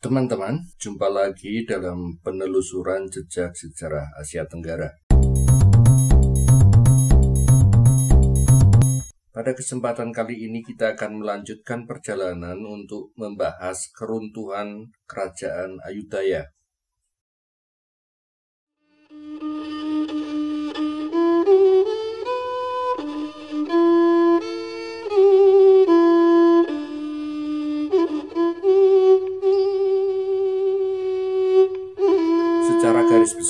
Teman-teman, jumpa lagi dalam penelusuran jejak sejarah Asia Tenggara. Pada kesempatan kali ini kita akan melanjutkan perjalanan untuk membahas keruntuhan kerajaan Ayutthaya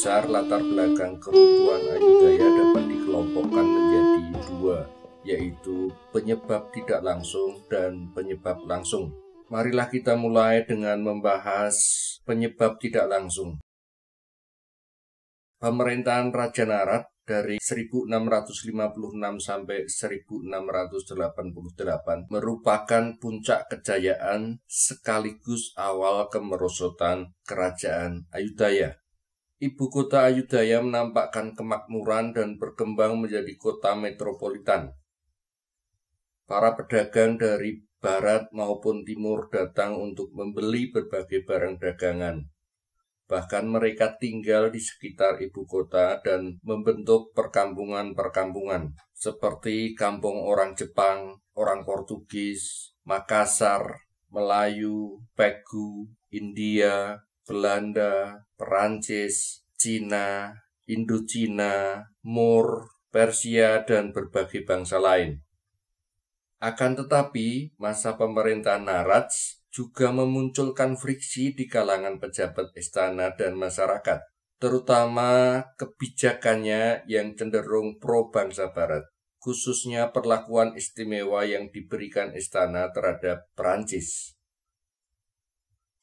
besar latar belakang kebutuhan adidaya dapat dikelompokkan menjadi dua, yaitu penyebab tidak langsung dan penyebab langsung. Marilah kita mulai dengan membahas penyebab tidak langsung. Pemerintahan Raja Narat dari 1656 sampai 1688 merupakan puncak kejayaan sekaligus awal kemerosotan kerajaan Ayudhaya. Ibu kota Ayudaya menampakkan kemakmuran dan berkembang menjadi kota metropolitan. Para pedagang dari barat maupun timur datang untuk membeli berbagai barang dagangan. Bahkan mereka tinggal di sekitar ibu kota dan membentuk perkampungan-perkampungan seperti kampung orang Jepang, orang Portugis, Makassar, Melayu, Pegu, India, Belanda, Perancis, Cina, Indochina, Mur, Persia, dan berbagai bangsa lain. Akan tetapi, masa pemerintahan Naraj juga memunculkan friksi di kalangan pejabat istana dan masyarakat, terutama kebijakannya yang cenderung pro bangsa barat, khususnya perlakuan istimewa yang diberikan istana terhadap Perancis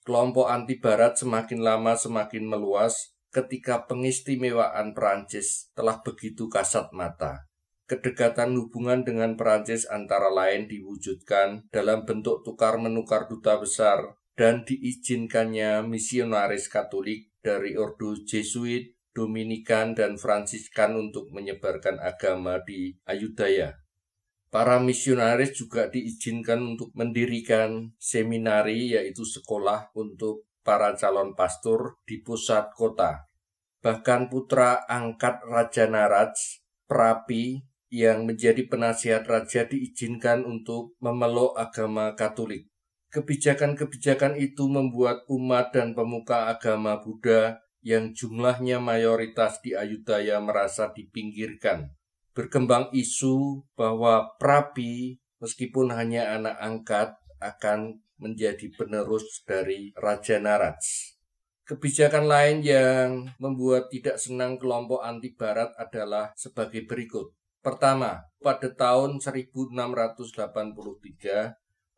kelompok anti barat semakin lama semakin meluas ketika pengistimewaan Perancis telah begitu kasat mata. Kedekatan hubungan dengan Perancis antara lain diwujudkan dalam bentuk tukar-menukar duta besar dan diizinkannya misionaris Katolik dari Ordo Jesuit, Dominikan, dan Fransiskan untuk menyebarkan agama di Ayudaya. Para misionaris juga diizinkan untuk mendirikan seminari yaitu sekolah untuk para calon pastor di pusat kota. Bahkan putra angkat Raja Naraj, Prapi, yang menjadi penasihat raja diizinkan untuk memeluk agama Katolik. Kebijakan-kebijakan itu membuat umat dan pemuka agama Buddha yang jumlahnya mayoritas di Ayudhaya merasa dipinggirkan berkembang isu bahwa Prapi meskipun hanya anak angkat akan menjadi penerus dari Raja Naraj. Kebijakan lain yang membuat tidak senang kelompok anti barat adalah sebagai berikut. Pertama, pada tahun 1683,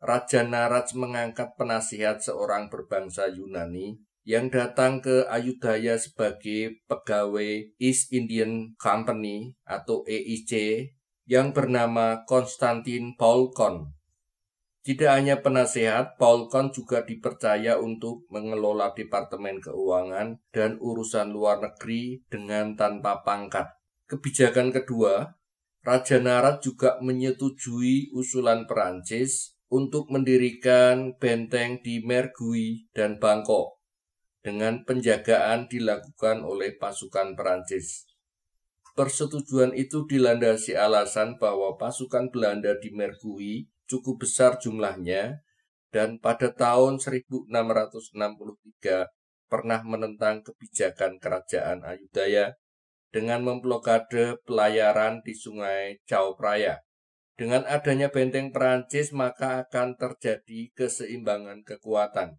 Raja Naraj mengangkat penasihat seorang berbangsa Yunani yang datang ke Ayudhaya sebagai pegawai East Indian Company atau EIC yang bernama Konstantin Paulkon. Tidak hanya penasehat, Paulkon juga dipercaya untuk mengelola Departemen Keuangan dan urusan luar negeri dengan tanpa pangkat. Kebijakan kedua, Raja Narat juga menyetujui usulan Perancis untuk mendirikan benteng di Mergui dan Bangkok dengan penjagaan dilakukan oleh pasukan Perancis. Persetujuan itu dilandasi alasan bahwa pasukan Belanda di Merkui cukup besar jumlahnya dan pada tahun 1663 pernah menentang kebijakan kerajaan Ayudaya dengan memblokade pelayaran di sungai Chao Phraya. Dengan adanya benteng Perancis maka akan terjadi keseimbangan kekuatan.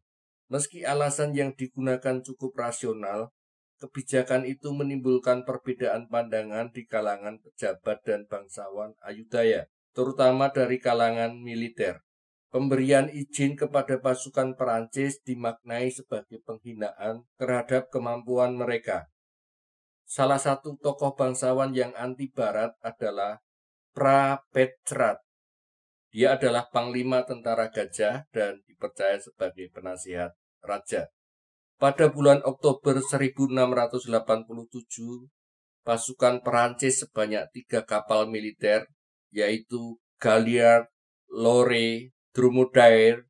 Meski alasan yang digunakan cukup rasional, kebijakan itu menimbulkan perbedaan pandangan di kalangan pejabat dan bangsawan Ayudaya, terutama dari kalangan militer. Pemberian izin kepada pasukan Perancis dimaknai sebagai penghinaan terhadap kemampuan mereka. Salah satu tokoh bangsawan yang anti Barat adalah Prapetrat dia adalah panglima tentara gajah dan dipercaya sebagai penasihat raja. Pada bulan Oktober 1687, pasukan Perancis sebanyak tiga kapal militer, yaitu Galliard, Lore, Drumodair,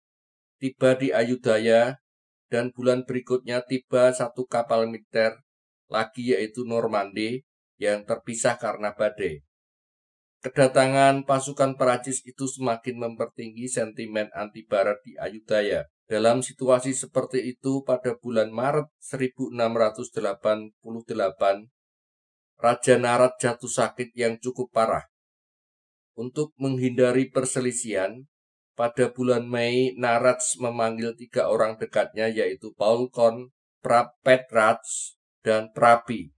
tiba di Ayudaya, dan bulan berikutnya tiba satu kapal militer lagi yaitu Normandy yang terpisah karena badai. Kedatangan pasukan Perancis itu semakin mempertinggi sentimen anti barat di Ayudaya. Dalam situasi seperti itu pada bulan Maret 1688, Raja Narat jatuh sakit yang cukup parah. Untuk menghindari perselisihan, pada bulan Mei Narats memanggil tiga orang dekatnya yaitu Paul Kon, Prapetrats, dan Prapi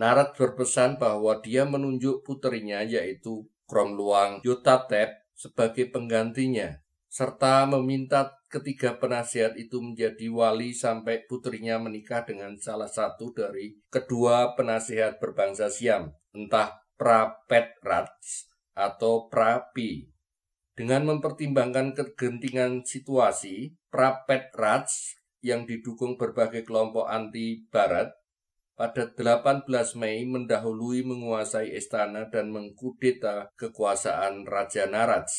Narat berpesan bahwa dia menunjuk putrinya yaitu Kromluang Yotatep sebagai penggantinya, serta meminta ketiga penasihat itu menjadi wali sampai putrinya menikah dengan salah satu dari kedua penasihat berbangsa Siam, entah Prapet Rats atau Prapi. Dengan mempertimbangkan kegentingan situasi, Prapet Rats yang didukung berbagai kelompok anti-Barat pada 18 Mei mendahului menguasai istana dan mengkudeta kekuasaan Raja Naraj.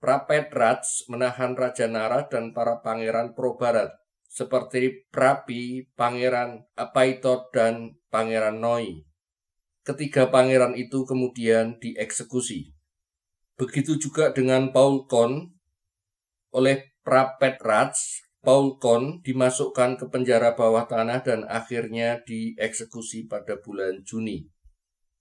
Prapet Raj menahan Raja Naraj dan para pangeran pro-barat, seperti Prapi, Pangeran Apaitot, dan Pangeran Noi. Ketiga pangeran itu kemudian dieksekusi. Begitu juga dengan Paul Kon oleh Prapet Raj Paul Kohn dimasukkan ke penjara bawah tanah dan akhirnya dieksekusi pada bulan Juni.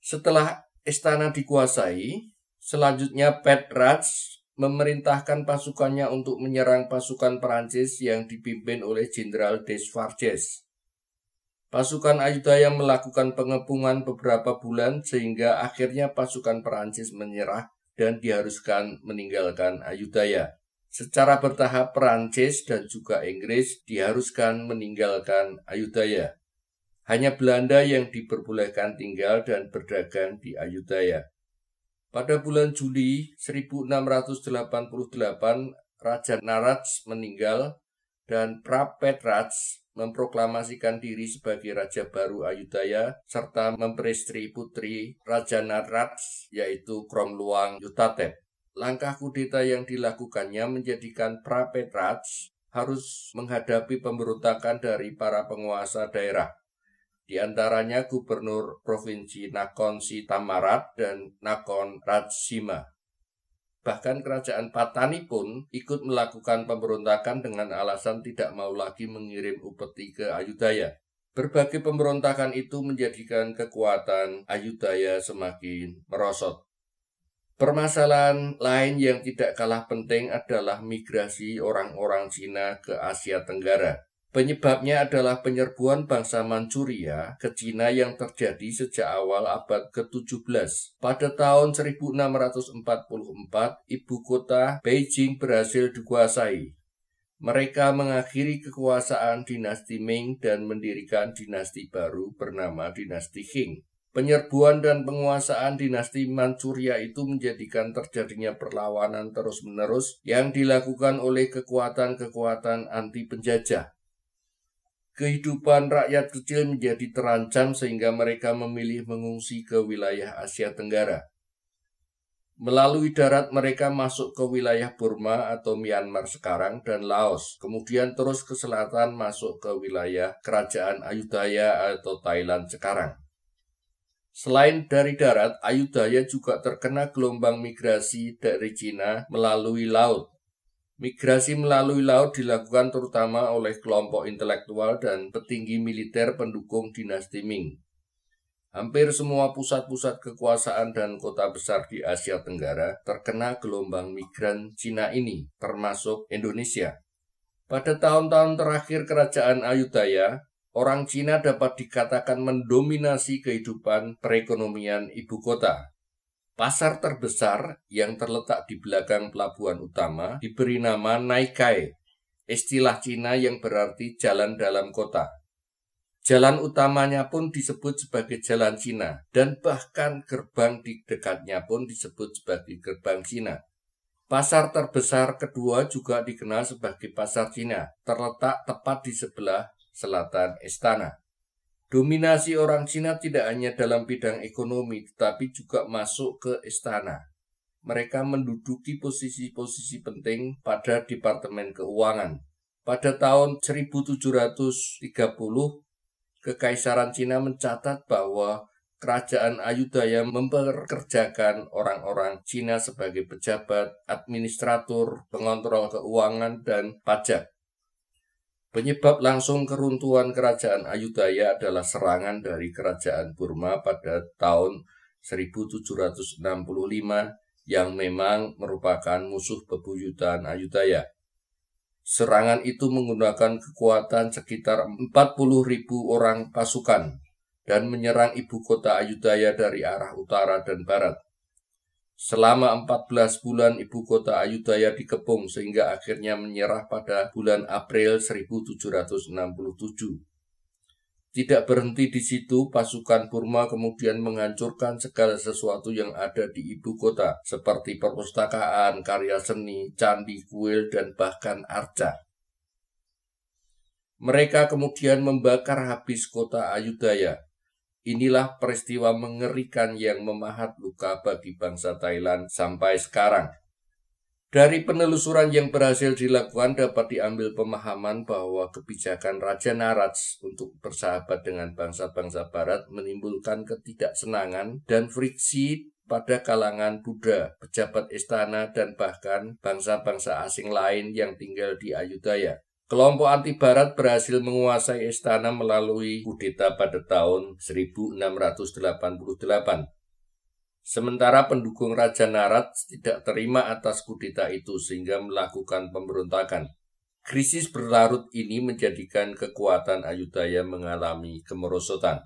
Setelah istana dikuasai, selanjutnya Petrats memerintahkan pasukannya untuk menyerang pasukan Perancis yang dipimpin oleh Jenderal Desfarges. Pasukan Ayudaya melakukan pengepungan beberapa bulan sehingga akhirnya pasukan Perancis menyerah dan diharuskan meninggalkan Ayudaya. Secara bertahap Perancis dan juga Inggris diharuskan meninggalkan Ayutthaya. Hanya Belanda yang diperbolehkan tinggal dan berdagang di Ayutthaya. Pada bulan Juli 1688, Raja Narats meninggal dan Prapetrats memproklamasikan diri sebagai Raja Baru Ayutthaya serta memperistri putri Raja Narats yaitu Kromluang Yutatep. Langkah kudeta yang dilakukannya menjadikan Prapetraj harus menghadapi pemberontakan dari para penguasa daerah. Di antaranya Gubernur Provinsi Nakhon Sitamarat dan Nakhon Ratsima. Bahkan kerajaan Patani pun ikut melakukan pemberontakan dengan alasan tidak mau lagi mengirim upeti ke Ayudaya. Berbagai pemberontakan itu menjadikan kekuatan Ayudaya semakin merosot. Permasalahan lain yang tidak kalah penting adalah migrasi orang-orang Cina ke Asia Tenggara. Penyebabnya adalah penyerbuan bangsa Manchuria ke Cina yang terjadi sejak awal abad ke-17. Pada tahun 1644, ibu kota Beijing berhasil dikuasai. Mereka mengakhiri kekuasaan dinasti Ming dan mendirikan dinasti baru bernama dinasti Qing. Penyerbuan dan penguasaan dinasti Manchuria itu menjadikan terjadinya perlawanan terus-menerus yang dilakukan oleh kekuatan-kekuatan anti penjajah. Kehidupan rakyat kecil menjadi terancam sehingga mereka memilih mengungsi ke wilayah Asia Tenggara. Melalui darat mereka masuk ke wilayah Burma atau Myanmar sekarang dan Laos, kemudian terus ke selatan masuk ke wilayah Kerajaan Ayutthaya atau Thailand sekarang. Selain dari darat, Ayudhaya juga terkena gelombang migrasi dari Cina melalui laut. Migrasi melalui laut dilakukan terutama oleh kelompok intelektual dan petinggi militer pendukung dinasti Ming. Hampir semua pusat-pusat kekuasaan dan kota besar di Asia Tenggara terkena gelombang migran Cina ini, termasuk Indonesia. Pada tahun-tahun terakhir kerajaan Ayudhaya, orang Cina dapat dikatakan mendominasi kehidupan perekonomian ibu kota. Pasar terbesar yang terletak di belakang pelabuhan utama diberi nama Naikai, istilah Cina yang berarti jalan dalam kota. Jalan utamanya pun disebut sebagai jalan Cina dan bahkan gerbang di dekatnya pun disebut sebagai gerbang Cina. Pasar terbesar kedua juga dikenal sebagai Pasar Cina, terletak tepat di sebelah selatan istana. Dominasi orang Cina tidak hanya dalam bidang ekonomi, tetapi juga masuk ke istana. Mereka menduduki posisi-posisi penting pada Departemen Keuangan. Pada tahun 1730, Kekaisaran Cina mencatat bahwa Kerajaan Ayudaya memperkerjakan orang-orang Cina sebagai pejabat, administrator, pengontrol keuangan, dan pajak. Penyebab langsung keruntuhan kerajaan Ayudaya adalah serangan dari kerajaan Burma pada tahun 1765 yang memang merupakan musuh bebuyutan Ayudaya. Serangan itu menggunakan kekuatan sekitar 40.000 orang pasukan dan menyerang ibu kota Ayudaya dari arah utara dan barat. Selama 14 bulan ibu kota Ayutthaya dikepung sehingga akhirnya menyerah pada bulan April 1767. Tidak berhenti di situ, pasukan Burma kemudian menghancurkan segala sesuatu yang ada di ibu kota, seperti perpustakaan, karya seni, candi, kuil, dan bahkan arca. Mereka kemudian membakar habis kota Ayutthaya Inilah peristiwa mengerikan yang memahat luka bagi bangsa Thailand sampai sekarang. Dari penelusuran yang berhasil dilakukan dapat diambil pemahaman bahwa kebijakan Raja Naraj untuk bersahabat dengan bangsa-bangsa barat menimbulkan ketidaksenangan dan friksi pada kalangan Buddha, pejabat istana, dan bahkan bangsa-bangsa asing lain yang tinggal di Ayudhaya. Kelompok anti barat berhasil menguasai istana melalui kudeta pada tahun 1688. Sementara pendukung Raja Narat tidak terima atas kudeta itu sehingga melakukan pemberontakan. Krisis berlarut ini menjadikan kekuatan Ayudaya mengalami kemerosotan.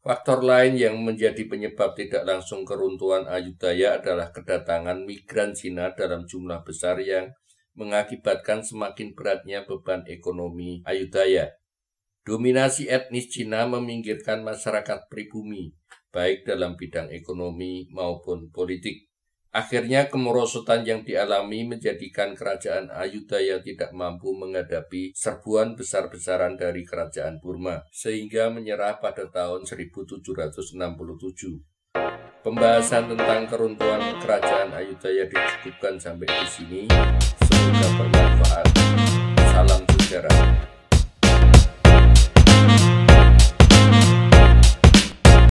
Faktor lain yang menjadi penyebab tidak langsung keruntuhan Ayudaya adalah kedatangan migran Cina dalam jumlah besar yang mengakibatkan semakin beratnya beban ekonomi Ayutthaya. Dominasi etnis Cina meminggirkan masyarakat pribumi, baik dalam bidang ekonomi maupun politik. Akhirnya kemerosotan yang dialami menjadikan kerajaan Ayutthaya tidak mampu menghadapi serbuan besar-besaran dari kerajaan Burma, sehingga menyerah pada tahun 1767. Pembahasan tentang keruntuhan kerajaan Ayutthaya dicukupkan sampai di sini suka bermanfaat Salam sejahtera.